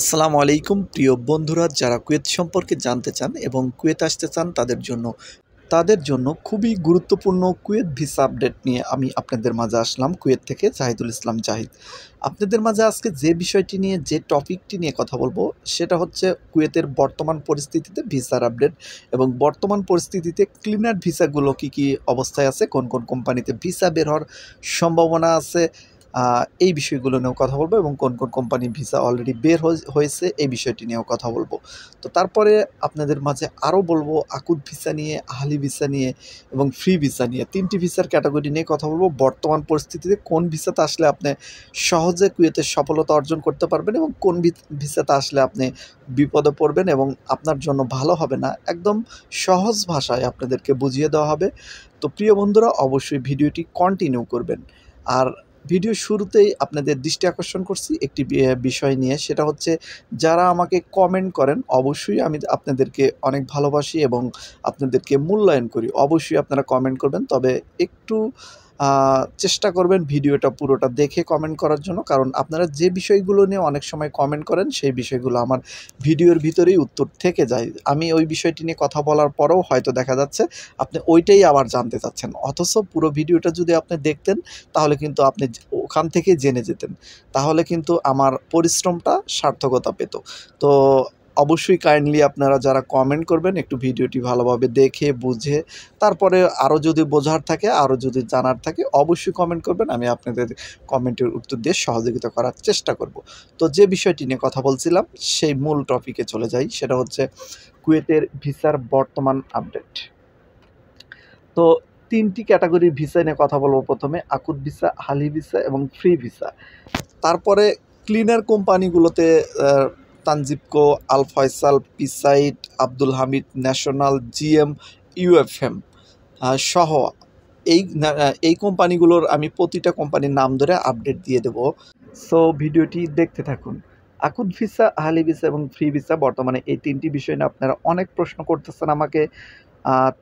আসসালামু আলাইকুম প্রিয় বন্ধুরা যারা কুয়েত সম্পর্কে জানতে চান এবং কুয়েত আসতে চান তাদের জন্য তাদের জন্য খুবই গুরুত্বপূর্ণ কুয়েত ভিসা আপডেট নিয়ে আমি আপনাদের মাঝে আসলাম কুয়েত থেকে জাহিদুল ইসলাম জাহিদ আপনাদের মাঝে আজকে যে বিষয়টি নিয়ে যে টপিকটি নিয়ে কথা বলবো সেটা হচ্ছে কুয়েতের বর্তমান পরিস্থিতিতে ভিসার আপডেট এবং বর্তমান পরিস্থিতিতে ক্লিনার ভিসাগুলো কি কি অবস্থায় আছে কোন কোন কোম্পানিতে ভিসা বের হওয়ার সম্ভাবনা আছে এই বিষয়গুলো নিয়েও কথা বলবো এবং কোন কোন কোম্পানি ভিসা অলরেডি বের হয়েছে এই বিষয়টি নিয়েও কথা বলবো তো তারপরে আপনাদের মাঝে আরও বলবো আকুদ ভিসা নিয়ে আহালি ভিসা নিয়ে এবং ফ্রি ভিসা নিয়ে তিনটি ভিসার ক্যাটাগরি নিয়ে কথা বলবো বর্তমান পরিস্থিতিতে কোন ভিসাতে আসলে আপনি সহজে কুয়েতে সফলতা অর্জন করতে পারবেন এবং কোন ভিসাতে আসলে আপনি বিপদে পড়বেন এবং আপনার জন্য ভালো হবে না একদম সহজ ভাষায় আপনাদেরকে বুঝিয়ে দেওয়া হবে তো প্রিয় বন্ধুরা অবশ্যই ভিডিওটি কন্টিনিউ করবেন আর ভিডিও শুরুতেই আপনাদের দৃষ্টি আকর্ষণ করছি একটি বিষয় নিয়ে সেটা হচ্ছে যারা আমাকে কমেন্ট করেন অবশ্যই আমি আপনাদেরকে অনেক ভালোবাসি এবং আপনাদেরকে মূল্যায়ন করি অবশ্যই আপনারা কমেন্ট করবেন তবে একটু চেষ্টা করবেন ভিডিওটা পুরোটা দেখে কমেন্ট করার জন্য কারণ আপনারা যে বিষয়গুলো নিয়ে অনেক সময় কমেন্ট করেন সেই বিষয়গুলো আমার ভিডিওর ভিতরেই উত্তর থেকে যায় আমি ওই বিষয়টি নিয়ে কথা বলার পরেও হয়তো দেখা যাচ্ছে আপনি ওইটাই আবার জানতে চাচ্ছেন অথচ পুরো ভিডিওটা যদি আপনি দেখতেন তাহলে কিন্তু আপনি ওখান থেকে জেনে যেতেন তাহলে কিন্তু আমার পরিশ্রমটা সার্থকতা পেত তো অবশ্যই কাইন্ডলি আপনারা যারা কমেন্ট করবেন একটু ভিডিওটি ভালোভাবে দেখে বুঝে তারপরে আরও যদি বোঝার থাকে আরও যদি জানার থাকে অবশ্যই কমেন্ট করবেন আমি আপনাদের কমেন্টের উত্তর দিয়ে সহযোগিতা করার চেষ্টা করব তো যে বিষয়টি নিয়ে কথা বলছিলাম সেই মূল টপিকে চলে যাই সেটা হচ্ছে কুয়েতের ভিসার বর্তমান আপডেট তো তিনটি ক্যাটাগরির ভিসা নিয়ে কথা বলবো প্রথমে আকুত ভিসা হালি ভিসা এবং ফ্রি ভিসা তারপরে ক্লিনার কোম্পানিগুলোতে তানজিবকো আল ফয়সাল পিসাইট Abdul Hamid national GM UFM সহ এই এই কোম্পানিগুলোর আমি প্রতিটা কোম্পানির নাম ধরে আপডেট দিয়ে দেব সো ভিডিওটি দেখতে থাকুন আকুদ ভিসা আহলি ভিসা এবং ফ্রি ভিসা বর্তমানে এই তিনটি বিষয় নিয়ে আপনারা অনেক প্রশ্ন করতেছেন আমাকে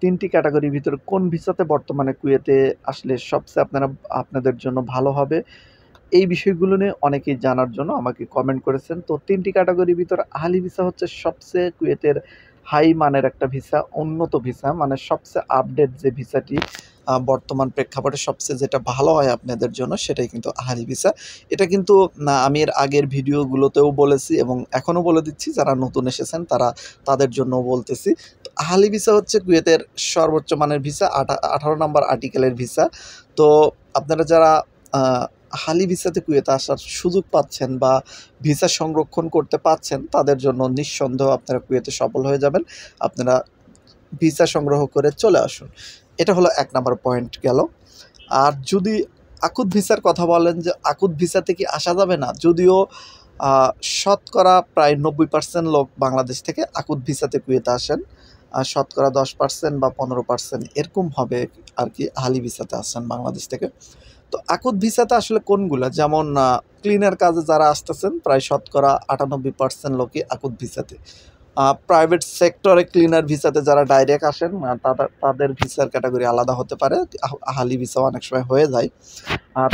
তিনটি ক্যাটাগরির ভিতরে কোন ভিসাতে বর্তমানে কুয়েতে আসলে সবচেয়ে আপনারা আপনাদের জন্য ভালো হবে এই বিষয়গুলো নিয়ে অনেকেই জানার জন্য আমাকে কমেন্ট করেছেন তো তিনটি ক্যাটাগরির ভিতর আহলি ভিসা হচ্ছে সবচেয়ে কুয়েতের হাই মানের একটা ভিসা উন্নত ভিসা মানে সবচেয়ে আপডেট যে ভিসাটি বর্তমান প্রেক্ষাপটে সবচেয়ে যেটা ভালো হয় আপনাদের জন্য সেটাই কিন্তু আহারি ভিসা এটা কিন্তু আমি এর আগের ভিডিওগুলোতেও বলেছি এবং এখনও বলে দিচ্ছি যারা নতুন এসেছেন তারা তাদের জন্য বলতেছি তো আহালি ভিসা হচ্ছে কুয়েতের সর্বোচ্চ মানের ভিসা আঠারো নম্বর আর্টিকেলের ভিসা তো আপনারা যারা হালি ভিসাতে কুয়েতে আসার সুযোগ পাচ্ছেন বা ভিসা সংরক্ষণ করতে পাচ্ছেন তাদের জন্য নিঃসন্দেহ আপনারা কুয়েতে সফল হয়ে যাবেন আপনারা ভিসা সংগ্রহ করে চলে আসুন এটা হলো এক নম্বর পয়েন্ট গেল আর যদি আকুত ভিসার কথা বলেন যে আকুত ভিসাতে কি আসা যাবে না যদিও শতকরা প্রায় নব্বই পার্সেন্ট লোক বাংলাদেশ থেকে আকুত ভিসাতে কুয়েতে আসেন আর শতকরা দশ পার্সেন্ট বা পনেরো পার্সেন্ট এরকম হবে আর কি হালি ভিসাতে আসেন বাংলাদেশ থেকে তো আকুত ভিসাতে আসলে কোনগুলো যেমন ক্লিনার কাজে যারা আসতেছেন প্রায় শতকরা আটানব্বই পার্সেন্ট লোকই আকুত ভিসাতে প্রাইভেট সেক্টরে ক্লিনার ভিসাতে যারা ডাইরেক্ট আসেন তাদের ভিসার ক্যাটাগরি আলাদা হতে পারে আহালি ভিসা অনেক সময় হয়ে যায়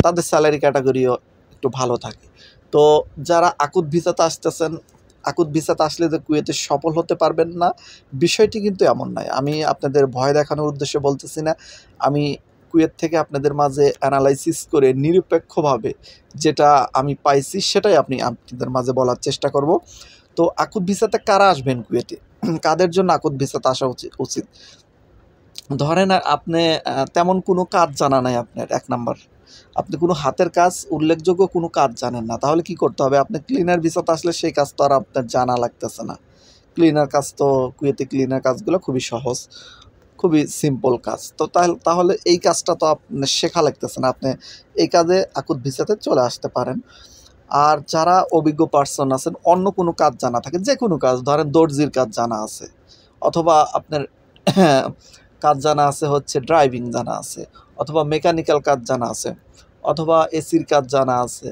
তাদের স্যালারি ক্যাটাগরিও একটু ভালো থাকে তো যারা আকুত ভিসাতে আসতেছেন আকুত ভিসাতে আসলে যে কুয়েতে সফল হতে পারবেন না বিষয়টি কিন্তু এমন নয় আমি আপনাদের ভয় দেখানোর উদ্দেশ্যে বলতেছি না আমি কুয়েত থেকে আপনাদের মাঝে অ্যানালাইসিস করে নিরপেক্ষভাবে যেটা আমি পাইছি সেটাই আপনি আপনাদের মাঝে বলার চেষ্টা করব তো আকুদ ভিসাতে কারা আসবেন কুয়েতে কাদের জন্য আকুদ ভিসাতে আসা উচিত ধরেন আপনি তেমন কোনো কাজ জানা নাই আপনার এক নাম্বার আপনি কোনো হাতের কাজ উল্লেখযোগ্য কোনো কাজ জানেন না তাহলে কি করতে হবে আপনি ক্লিনার ভিসাতে আসলে সেই কাজ তো আর আপনার জানা লাগতেছে না ক্লিনার কাজ তো কুয়েতে ক্লিনার কাজগুলো খুবই সহজ খুবই সিম্পল কাজ তো তাহলে এই কাজটা তো আপনি মানে শেখা লাগতেছে না আপনি এই কাজে আকুত ভিসাতে চলে আসতে পারেন আর যারা অভিজ্ঞ পার্সন আছেন অন্য কোনো কাজ জানা থাকে যে কোনো কাজ ধরেন দর্জির কাজ জানা আছে অথবা আপনার কাজ জানা আছে হচ্ছে ড্রাইভিং জানা আছে অথবা মেকানিক্যাল কাজ জানা আছে অথবা এসির কাজ জানা আছে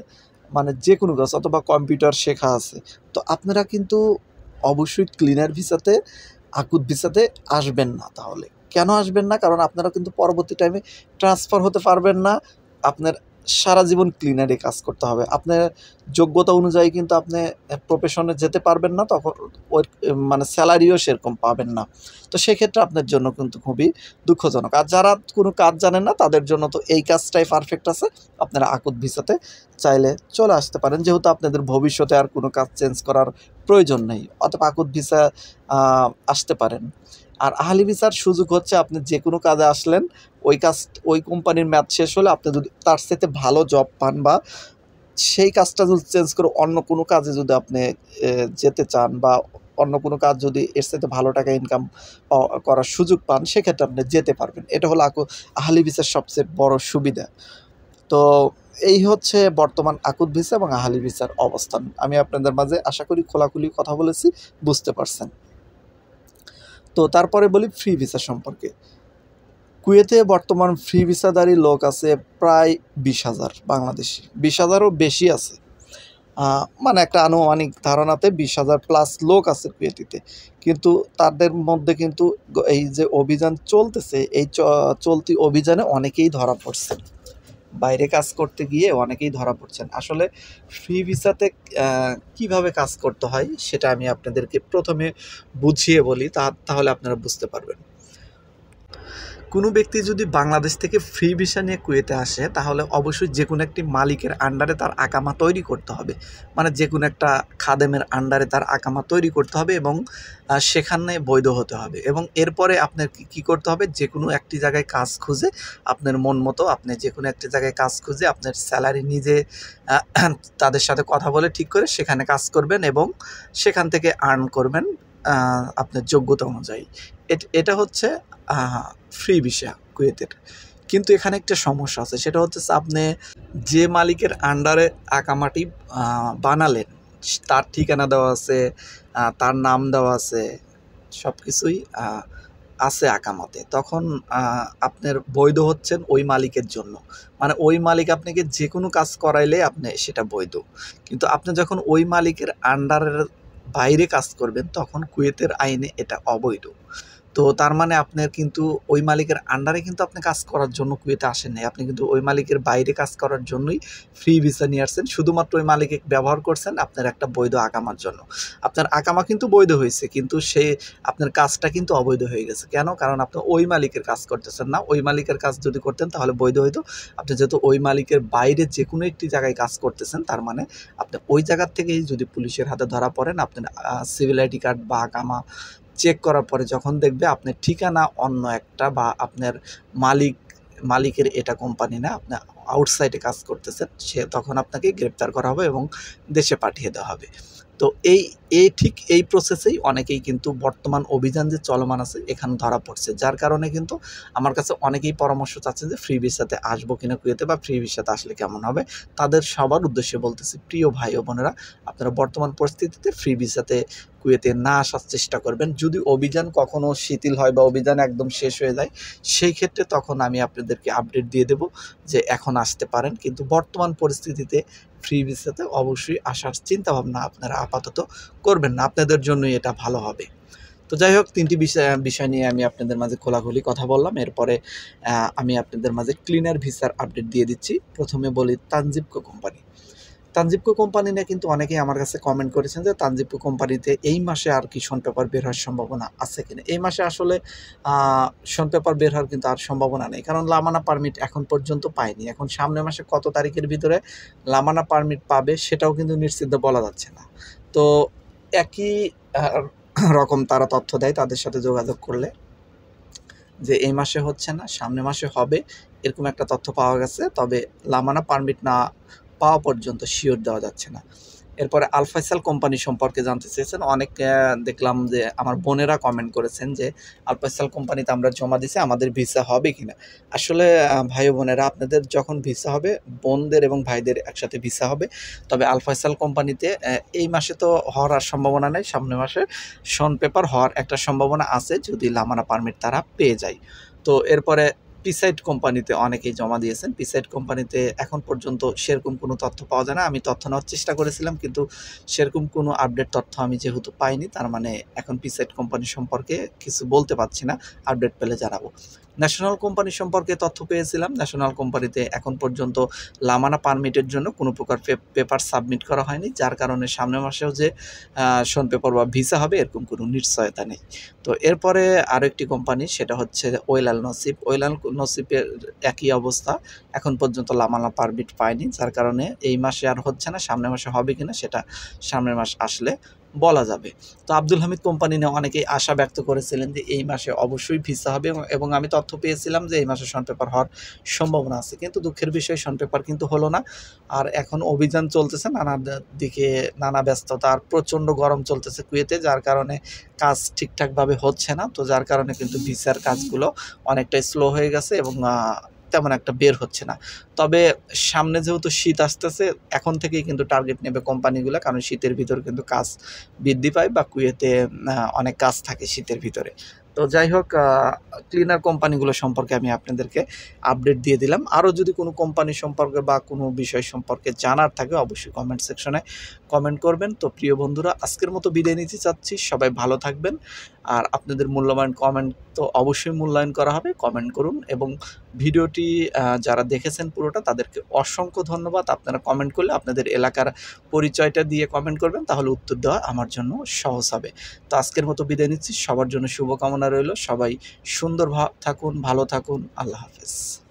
মানে যে কোনো কাজ অথবা কম্পিউটার শেখা আছে তো আপনারা কিন্তু অবশ্যই ক্লিনার ভিসাতে আকুত ভিসাতে আসবেন না তাহলে কেন আসবেন না কারণ আপনারা কিন্তু পরবর্তী টাইমে ট্রান্সফার হতে পারবেন না আপনার সারা জীবন ক্লিনারে কাজ করতে হবে আপনার যোগ্যতা অনুযায়ী কিন্তু আপনি প্রফেশনে যেতে পারবেন না তখন ওই মানে স্যালারিও সেরকম পাবেন না তো সেক্ষেত্রে আপনার জন্য কিন্তু খুবই দুঃখজনক আর যারা কোনো কাজ জানেন না তাদের জন্য তো এই কাজটাই পারফেক্ট আছে আপনারা আকুত ভিসাতে চাইলে চলে আসতে পারেন যেহেতু আপনাদের ভবিষ্যতে আর কোনো কাজ চেঞ্জ করার প্রয়োজন নেই অথবা আকুত ভিসা আসতে পারেন আর আহলি ভিসার সুযোগ হচ্ছে আপনি যে কোনো কাজে আসলেন ওই কাজ ওই কোম্পানির ম্যাচ শেষ হলে আপনি যদি তার সাথে ভালো জব পান বা সেই কাজটা যদি চেঞ্জ করে অন্য কোনো কাজে যদি আপনি যেতে চান বা অন্য কোনো কাজ যদি এর সাথে ভালো টাকা ইনকাম করার সুযোগ পান সেক্ষেত্রে আপনি যেতে পারবেন এটা হলো আকু আহলি ভিসার সবচেয়ে বড় সুবিধা তো এই হচ্ছে বর্তমান আকুদ ভিসা এবং আহালি ভিসার অবস্থান আমি আপনাদের মাঝে আশা করি খোলাখুলি কথা বলেছি বুঝতে পারছেন তো তারপরে বলি ফ্রি ভিসা সম্পর্কে কুয়েতে বর্তমান ফ্রি ভিসাদারী লোক আছে প্রায় বিশ হাজার বাংলাদেশি বিশ হাজারও বেশি আছে মানে একটা আনুমানিক ধারণাতে বিশ হাজার প্লাস লোক আছে কুয়েতিতে কিন্তু তাদের মধ্যে কিন্তু এই যে অভিযান চলতেছে এই চলতি অভিযানে অনেকেই ধরা পড়ছে বাইরে কাজ করতে গিয়ে অনেকেই ধরা পড়ছেন আসলে ফ্রি ভিসাতে কিভাবে কাজ করতে হয় সেটা আমি আপনাদেরকে প্রথমে বুঝিয়ে বলি তা তাহলে আপনারা বুঝতে পারবেন কোনো ব্যক্তি যদি বাংলাদেশ থেকে ফ্রি ভিসা নিয়ে কুয়েতে আসে তাহলে অবশ্যই যে কোনো একটি মালিকের আন্ডারে তার আকামা তৈরি করতে হবে মানে যে কোনো একটা খাদেমের আন্ডারে তার আকামা তৈরি করতে হবে এবং সেখানে বৈধ হতে হবে এবং এরপরে আপনার কি করতে হবে যে কোনো একটি জায়গায় কাজ খুঁজে আপনার মন মতো আপনি যে কোনো একটি জায়গায় কাজ খুঁজে আপনার স্যালারি নিজে তাদের সাথে কথা বলে ঠিক করে সেখানে কাজ করবেন এবং সেখান থেকে আর্ন করবেন আপনার যোগ্যতা অনুযায়ী এটা হচ্ছে ফ্রি ভিসা কুয়েতের কিন্তু এখানে একটা সমস্যা আছে সেটা হচ্ছে আপনি যে মালিকের আন্ডারে আকামাটি বানালেন তার ঠিকানা দেওয়া আছে তার নাম দেওয়া আছে সব কিছুই আছে আঁকামাতে তখন আপনার বৈধ হচ্ছেন ওই মালিকের জন্য মানে ওই মালিক আপনাকে যে কোনো কাজ করাইলে আপনি সেটা বৈধ কিন্তু আপনি যখন ওই মালিকের আন্ডারের বাইরে কাজ করবেন তখন কুয়েতের আইনে এটা অবৈধ তো তার মানে আপনার কিন্তু ওই মালিকের আন্ডারে কিন্তু আপনি কাজ করার জন্য কুয়েতে আসেন নাই আপনি কিন্তু ওই মালিকের বাইরে কাজ করার জন্যই ফ্রি ভিসা নিয়ে আসছেন শুধুমাত্র ওই মালিক ব্যবহার করছেন আপনার একটা বৈধ আকামার জন্য আপনার আকামা কিন্তু বৈধ হয়েছে কিন্তু সে আপনার কাজটা কিন্তু অবৈধ হয়ে গেছে কেন কারণ আপনি ওই মালিকের কাজ করতেছেন না ওই মালিকের কাজ যদি করতেন তাহলে বৈধ হইতো আপনি যেহেতু ওই মালিকের বাইরে যে কোনো একটি জায়গায় কাজ করতেছেন তার মানে আপনি ওই জায়গার থেকেই যদি পুলিশের হাতে ধরা পড়েন আপনার সিভিল আইডি কার্ড বা আকামা চেক করার পরে যখন দেখবে আপনার ঠিকানা অন্য একটা বা আপনার মালিক মালিকের এটা কোম্পানি না আপনি আউটসাইডে কাজ করতেছেন সে তখন আপনাকে গ্রেপ্তার করা হবে এবং দেশে পাঠিয়ে দেওয়া হবে তো এই এই ঠিক এই প্রসেসেই অনেকেই কিন্তু বর্তমান অভিযান যে চলমান আছে এখানে ধরা পড়ছে যার কারণে কিন্তু আমার কাছে অনেকেই পরামর্শ চাচ্ছেন যে ফ্রি ভিসাতে আসবো কিনা কুয়েতে বা ফ্রি ভিসাতে আসলে কেমন হবে তাদের সবার উদ্দেশ্যে বলতেছি প্রিয় ভাই ও বোনেরা আপনারা বর্তমান পরিস্থিতিতে ফ্রি ভিসাতে কুয়েতে না আসার চেষ্টা করবেন যদি অভিযান কখনও শিথিল হয় বা অভিযান একদম শেষ হয়ে যায় সেই ক্ষেত্রে তখন আমি আপনাদেরকে আপডেট দিয়ে দেব যে এখন আসতে পারেন কিন্তু বর্তমান পরিস্থিতিতে ফ্রি ভিসাতে অবশ্যই আসার চিন্তাভাবনা আপনারা আপাতত করবেন না আপনাদের জন্যই এটা ভালো হবে তো যাই হোক তিনটি বিষয় বিষয় নিয়ে আমি আপনাদের মাঝে খোলাখুলি কথা বললাম এরপরে আমি আপনাদের মাঝে ক্লিনার ভিসার আপডেট দিয়ে দিচ্ছি প্রথমে বলি তানজিবকো কোম্পানি তানজিপকো কোম্পানি নিয়ে কিন্তু অনেকেই আমার কাছে কমেন্ট করেছেন যে তানজিপকো কোম্পানিতে এই মাসে আর কি শন পেপার বের হওয়ার সম্ভাবনা আছে কিনা এই মাসে আসলে শোন পেপার বের হওয়ার কিন্তু আর সম্ভাবনা নেই কারণ লামানা পারমিট এখন পর্যন্ত পায়নি এখন সামনের মাসে কত তারিখের ভিতরে লামানা পারমিট পাবে সেটাও কিন্তু নিশ্চিত বলা যাচ্ছে না তো একই রকম তারা তথ্য দেয় তাদের সাথে যোগাযোগ করলে যে এই মাসে হচ্ছে না সামনে মাসে হবে এরকম একটা তথ্য পাওয়া গেছে তবে লামানা পারমিট না পাওয়া পর্যন্ত শিওর দেওয়া যাচ্ছে না এরপরে আলফাইসাল কোম্পানি সম্পর্কে জানতে চেয়েছেন অনেক দেখলাম যে আমার বোনেরা কমেন্ট করেছেন যে আলফাইসাল কোম্পানিতে আমরা জমা দিছি আমাদের ভিসা হবে কি না আসলে ভাই বোনেরা আপনাদের যখন ভিসা হবে বোনদের এবং ভাইদের একসাথে ভিসা হবে তবে আলফাইসাল কোম্পানিতে এই মাসে তো হওয়ার আর সম্ভাবনা নেই সামনে মাসে শন পেপার হওয়ার একটা সম্ভাবনা আছে যদি লামানা পারমিট তারা পেয়ে যায় তো এরপরে পিসাইড কোম্পানিতে অনেকেই জমা দিয়েছেন পিসাইড কোম্পানিতে এখন পর্যন্ত সেরকম কোনো তথ্য পাওয়া যায় না আমি তথ্য নেওয়ার চেষ্টা করেছিলাম কিন্তু সেরকম কোনো আপডেট তথ্য আমি যেহেতু পাইনি তার মানে এখন পিসাইড কোম্পানি সম্পর্কে কিছু বলতে পারছি না আপডেট পেলে জানাবো ন্যাশনাল কোম্পানি সম্পর্কে তথ্য পেয়েছিলাম ন্যাশনাল কোম্পানিতে এখন পর্যন্ত লামানা পারমিটের জন্য কোনো প্রকার পেপার সাবমিট করা হয়নি যার কারণে সামনের মাসেও যে শোন পেপার বা ভিসা হবে এরকম কোনো নিশ্চয়তা নেই তো এরপরে আরও একটি কোম্পানি সেটা হচ্ছে ওয়েলাল নসিব ওয়েলাল নসিবের একই অবস্থা এখন পর্যন্ত লামানা পারমিট পায়নি যার কারণে এই মাসে আর হচ্ছে না সামনের মাসে হবে কিনা সেটা সামনের মাস আসলে বলা যাবে তো আব্দুল হামিদ কোম্পানি নিয়ে অনেকেই আশা ব্যক্ত করেছিলেন যে এই মাসে অবশ্যই ভিসা হবে এবং আমি তথ্য পেয়েছিলাম যে এই মাসে শন পেপার হওয়ার সম্ভাবনা আছে কিন্তু দুঃখের বিষয়ে শন পেপার কিন্তু হলো না আর এখন অভিযান চলতেছে নানা দিকে নানা ব্যস্ততা আর প্রচণ্ড গরম চলতেছে কুয়েতে যার কারণে কাজ ঠিকঠাকভাবে হচ্ছে না তো যার কারণে কিন্তু ভিসার কাজগুলো অনেকটাই স্লো হয়ে গেছে এবং তেমন একটা বের হচ্ছে না তবে সামনে যেহেতু শীত আসতেছে এখন থেকেই কিন্তু টার্গেট নেবে কোম্পানিগুলো কারণ শীতের ভিতর কিন্তু কাজ বৃদ্ধি পায় বা কুয়েতে অনেক কাজ থাকে শীতের ভিতরে তো যাই হোক ক্লিনার কোম্পানিগুলো সম্পর্কে আমি আপনাদেরকে আপডেট দিয়ে দিলাম আরও যদি কোনো কোম্পানি সম্পর্কে বা কোনো বিষয় সম্পর্কে জানার থাকে অবশ্যই কমেন্ট সেকশনে কমেন্ট করবেন তো প্রিয় বন্ধুরা আজকের মতো বিদায় নিতে চাচ্ছি সবাই ভালো থাকবেন আর আপনাদের মূল্যবান কমেন্ট তো অবশ্যই মূল্যায়ন করা হবে কমেন্ট করুন এবং ভিডিওটি যারা দেখেছেন পুরোটা তাদেরকে অসংখ্য ধন্যবাদ আপনারা কমেন্ট করলে আপনাদের এলাকার পরিচয়টা দিয়ে কমেন্ট করবেন তাহলে উত্তর দেওয়া আমার জন্য সহজ হবে তো আজকের মতো বিদায় নিচ্ছি সবার জন্য শুভকামনা রইল সবাই সুন্দর থাকুন ভালো থাকুন আল্লাহ হাফেজ